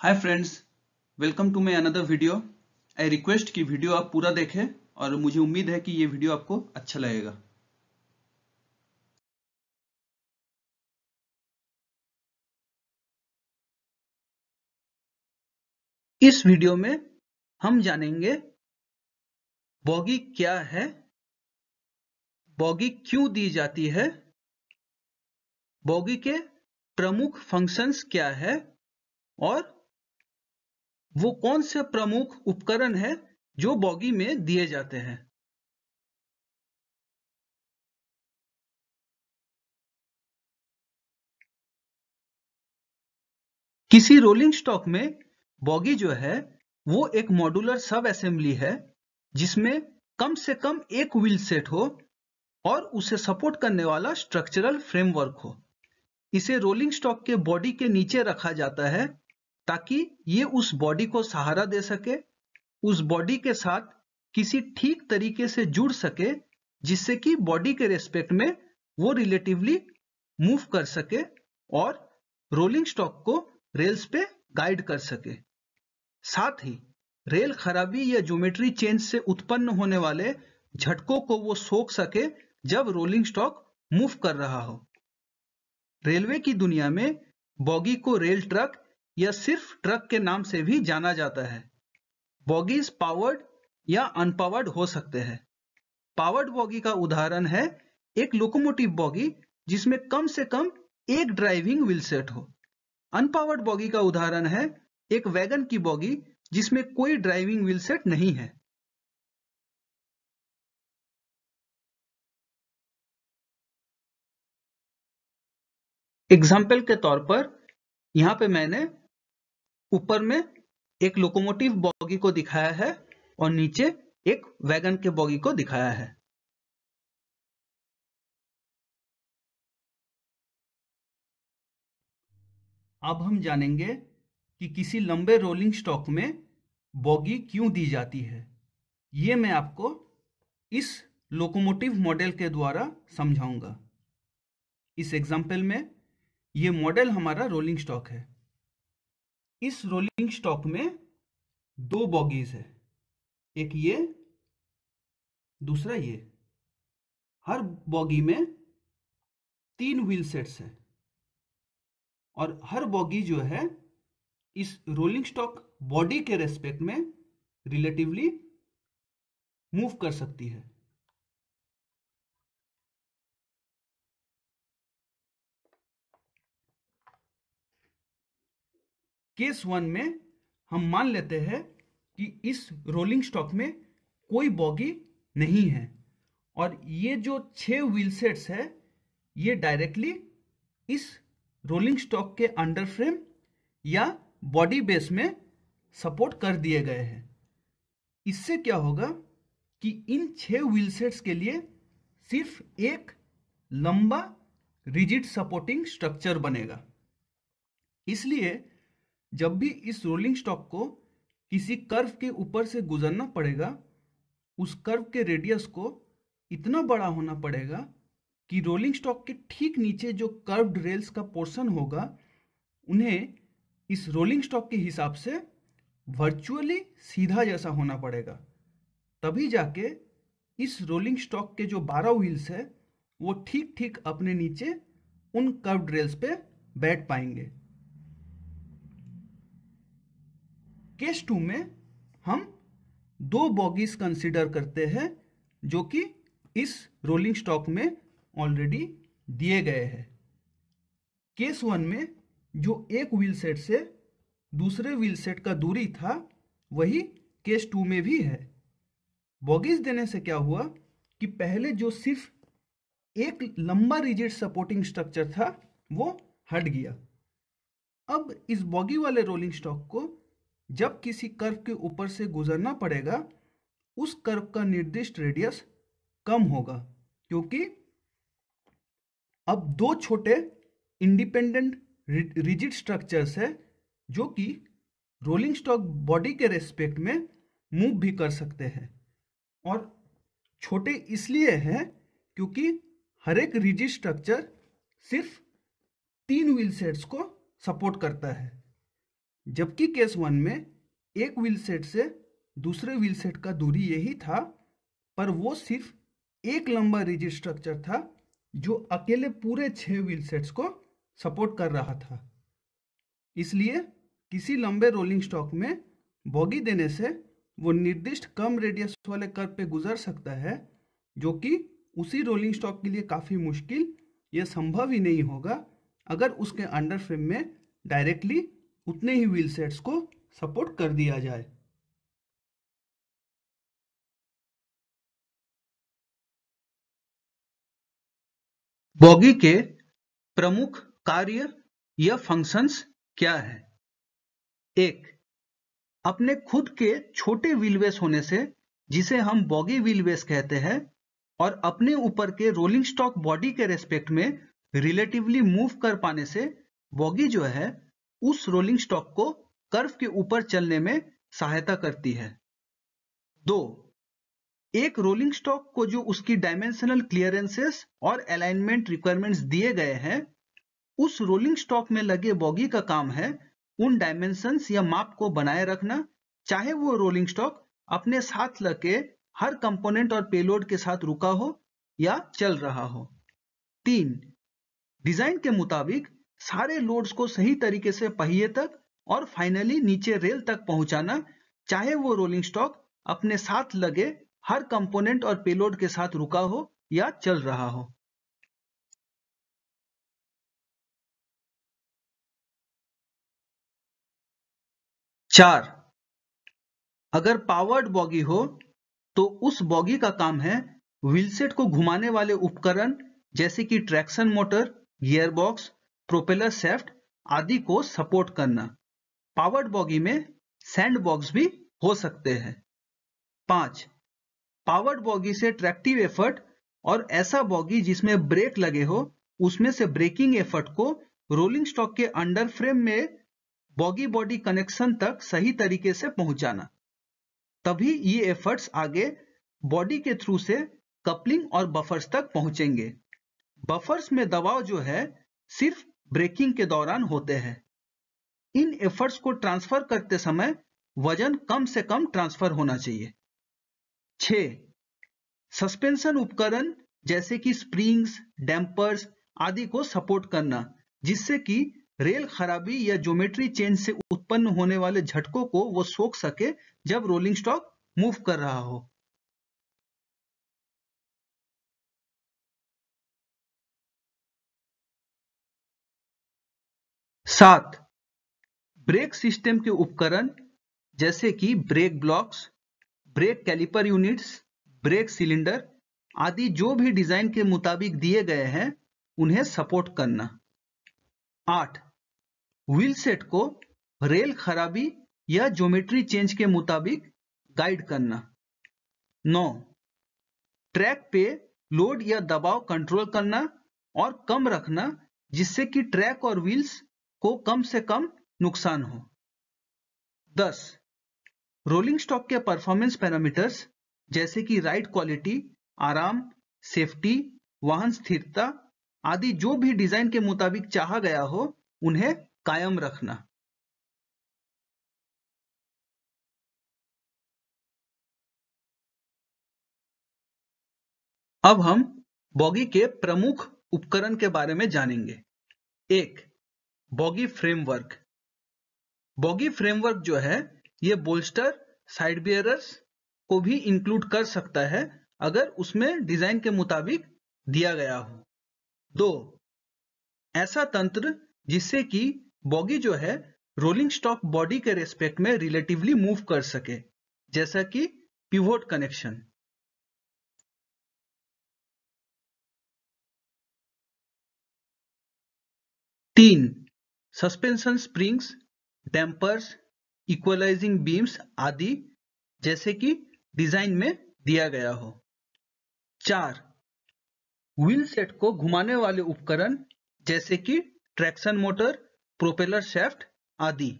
hi friends welcome to my another video I request कि video आप पूरा देखें और मुझे उम्मीद है कि ये वीडियो आपको अच्छा लगेगा इस वीडियो में हम जानेंगे बॉगी क्या है बॉगी क्यों दी जाती है बॉगी के प्रमुख फंक्शंस क्या है और वो कौन से प्रमुख उपकरण है जो बॉगी में दिए जाते हैं किसी रोलिंग स्टॉक में बॉगी जो है वो एक मॉड्यूलर सब असेंबली है जिसमें कम से कम एक व्हील सेट हो और उसे सपोर्ट करने वाला स्ट्रक्चरल फ्रेमवर्क हो इसे रोलिंग स्टॉक के बॉडी के नीचे रखा जाता है ताकि ये उस बॉडी को सहारा दे सके उस बॉडी के साथ किसी ठीक तरीके से जुड़ सके जिससे कि बॉडी के रेस्पेक्ट में वो रिलेटिवली मूव कर सके और रोलिंग स्टॉक को रेल्स पे गाइड कर सके साथ ही रेल खराबी या ज्योमेट्री चेंज से उत्पन्न होने वाले झटकों को वो सोख सके जब रोलिंग स्टॉक मूव कर रहा हो रेलवे की दुनिया में बॉगी को रेल ट्रक या सिर्फ ट्रक के नाम से भी जाना जाता है बॉगीज पावर्ड या अनपावर्ड हो सकते हैं पावर्ड बॉगी का उदाहरण है एक लोकोमोटिव बॉगी जिसमें कम से कम एक ड्राइविंग व्हील सेट हो अनपावर्ड बॉगी का उदाहरण है एक वैगन की बॉगी जिसमें कोई ड्राइविंग व्हील सेट नहीं है एग्जाम्पल के तौर पर यहां पे मैंने ऊपर में एक लोकोमोटिव बॉगी को दिखाया है और नीचे एक वैगन के बॉगी को दिखाया है अब हम जानेंगे कि किसी लंबे रोलिंग स्टॉक में बॉगी क्यों दी जाती है ये मैं आपको इस लोकोमोटिव मॉडल के द्वारा समझाऊंगा इस एग्जाम्पल में ये मॉडल हमारा रोलिंग स्टॉक है इस रोलिंग स्टॉक में दो बॉगीज है एक ये दूसरा ये हर बॉगी में तीन व्हील सेट्स है और हर बॉगी जो है इस रोलिंग स्टॉक बॉडी के रेस्पेक्ट में रिलेटिवली मूव कर सकती है केस वन में हम मान लेते हैं कि इस रोलिंग स्टॉक में कोई बॉगी नहीं है और ये जो छह व्हील सेट्स है ये डायरेक्टली इस रोलिंग स्टॉक के अंडर फ्रेम या बॉडी बेस में सपोर्ट कर दिए गए हैं इससे क्या होगा कि इन छह व्हील सेट्स के लिए सिर्फ एक लंबा रिजिड सपोर्टिंग स्ट्रक्चर बनेगा इसलिए जब भी इस रोलिंग स्टॉक को किसी कर्व के ऊपर से गुजरना पड़ेगा उस कर्व के रेडियस को इतना बड़ा होना पड़ेगा कि रोलिंग स्टॉक के ठीक नीचे जो कर्व्ड रेल्स का पोर्शन होगा उन्हें इस रोलिंग स्टॉक के हिसाब से वर्चुअली सीधा जैसा होना पड़ेगा तभी जाके इस रोलिंग स्टॉक के जो बारह व्हील्स है वो ठीक ठीक अपने नीचे उन कर्व्ड रेल्स पे बैठ पाएंगे केस टू में हम दो बॉगीज कंसिडर करते हैं जो कि इस रोलिंग स्टॉक में ऑलरेडी दिए गए हैं केस वन में जो एक व्हील सेट से दूसरे व्हील सेट का दूरी था वही केस टू में भी है बॉगीज देने से क्या हुआ कि पहले जो सिर्फ एक लंबा रिजिड सपोर्टिंग स्ट्रक्चर था वो हट गया अब इस बॉगी वाले रोलिंग स्टॉक को जब किसी कर्व के ऊपर से गुजरना पड़ेगा उस कर्व का निर्दिष्ट रेडियस कम होगा क्योंकि अब दो छोटे इंडिपेंडेंट रिजिड स्ट्रक्चर्स है जो कि रोलिंग स्टॉक बॉडी के रेस्पेक्ट में मूव भी कर सकते हैं और छोटे इसलिए हैं क्योंकि हर एक रिजिड स्ट्रक्चर सिर्फ तीन व्हील सेट्स को सपोर्ट करता है जबकि केस वन में एक व्हील सेट से दूसरे व्हील सेट का दूरी यही था पर वो सिर्फ एक लंबा रिजिड स्ट्रक्चर था जो अकेले पूरे छह व्हील सेट्स को सपोर्ट कर रहा था इसलिए किसी लंबे रोलिंग स्टॉक में बॉगी देने से वो निर्दिष्ट कम रेडियस वाले कर्व पे गुजर सकता है जो कि उसी रोलिंग स्टॉक के लिए काफ़ी मुश्किल यह संभव ही नहीं होगा अगर उसके अंडर फ्रेम में डायरेक्टली उतने ही व्हील सेट्स को सपोर्ट कर दिया जाए बॉगी के प्रमुख कार्य या फंक्शंस क्या है एक अपने खुद के छोटे व्हीलवेस होने से जिसे हम बॉगी व्हीलवेस कहते हैं और अपने ऊपर के रोलिंग स्टॉक बॉडी के रेस्पेक्ट में रिलेटिवली मूव कर पाने से बॉगी जो है उस रोलिंग स्टॉक को कर्व के ऊपर चलने में सहायता करती है दो एक रोलिंग स्टॉक को जो उसकी डायमेंशनल क्लियरेंसेस और अलाइनमेंट रिक्वायरमेंट्स दिए गए हैं उस रोलिंग स्टॉक में लगे बॉगी का काम है उन डायमेंशन या माप को बनाए रखना चाहे वो रोलिंग स्टॉक अपने साथ लगे हर कंपोनेंट और पेलोड के साथ रुका हो या चल रहा हो तीन डिजाइन के मुताबिक सारे लोड्स को सही तरीके से पहिए तक और फाइनली नीचे रेल तक पहुंचाना चाहे वो रोलिंग स्टॉक अपने साथ लगे हर कंपोनेंट और पेलोड के साथ रुका हो या चल रहा हो चार अगर पावर्ड बॉगी हो तो उस बॉगी का काम है व्हीलसेट को घुमाने वाले उपकरण जैसे कि traction motor gearbox propeller shaft आदि को सपोर्ट करना पावर्ड बॉगी में सैंड बॉक्स भी हो सकते हैं पांच पावर्ड बॉगी से ट्रैक्टिव एफर्ट और ऐसा बॉगी जिसमें ब्रेक लगे हो उसमें से ब्रेकिंग एफर्ट को रोलिंग स्टॉक के अंडर फ्रेम में बॉगी बॉडी कनेक्शन तक सही तरीके से पहुंचाना तभी ये एफर्ट्स आगे बॉडी के थ्रू से कपलिंग और बफर्स तक पहुंचेंगे बफर्स में दबाव जो है सिर्फ ब्रेकिंग के दौरान होते हैं इन एफर्ट्स को ट्रांसफर करते समय वजन कम से कम ट्रांसफर होना चाहिए छ सस्पेंशन उपकरण जैसे कि स्प्रिंग्स डैम्पर्स आदि को सपोर्ट करना जिससे कि रेल खराबी या ज्योमेट्री चेंज से उत्पन्न होने वाले झटकों को वो सोख सके जब रोलिंग स्टॉक मूव कर रहा हो सात ब्रेक सिस्टम के उपकरण जैसे कि brake blocks brake caliper units brake cylinder आदि जो भी डिजाइन के मुताबिक दिए गए हैं उन्हें सपोर्ट करना आठ व्हील सेट को रेल खराबी या ज्योमेट्री चेंज के मुताबिक गाइड करना नौ ट्रैक पे लोड या दबाव कंट्रोल करना और कम रखना जिससे कि ट्रैक और व्हील्स को कम से कम नुकसान हो दस रोलिंग स्टॉक के परफॉर्मेंस पैरामीटर्स जैसे कि राइड क्वालिटी आराम सेफ्टी वाहन स्थिरता आदि जो भी डिजाइन के मुताबिक चाहा गया हो उन्हें कायम रखना अब हम बॉगी के प्रमुख उपकरण के बारे में जानेंगे एक बॉगी फ्रेमवर्क बॉगी फ्रेमवर्क जो है ये बोल्स्टर साइड बियरर्स को भी इंक्लूड कर सकता है अगर उसमें डिजाइन के मुताबिक दिया गया हो दो ऐसा तंत्र जिससे कि बॉगी जो है रोलिंग स्टॉक बॉडी के रेस्पेक्ट में रिलेटिवली मूव कर सके जैसा कि पिवोट कनेक्शन तीन suspension springs dampers equalising beams आदि जैसे कि डिजाइन में दिया गया हो चार व्हील सेट को घुमाने वाले उपकरण जैसे कि ट्रैक्शन मोटर प्रोपेलर शेफ्ट आदि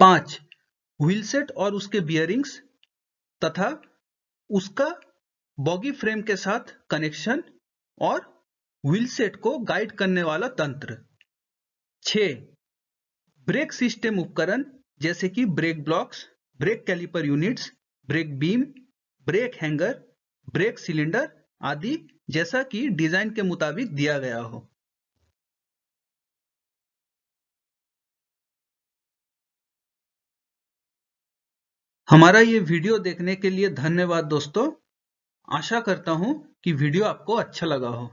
पांच व्हील सेट और उसके बियरिंग्स तथा उसका बॉगी फ्रेम के साथ कनेक्शन और व्हील सेट को गाइड करने वाला तंत्र छ ब्रेक सिस्टम उपकरण जैसे कि brake blocks brake caliper units brake beam brake hanger brake cylinder आदि जैसा कि डिजाइन के मुताबिक दिया गया हो हमारा ये वीडियो देखने के लिए धन्यवाद दोस्तों आशा करता हूँ कि वीडियो आपको अच्छा लगा हो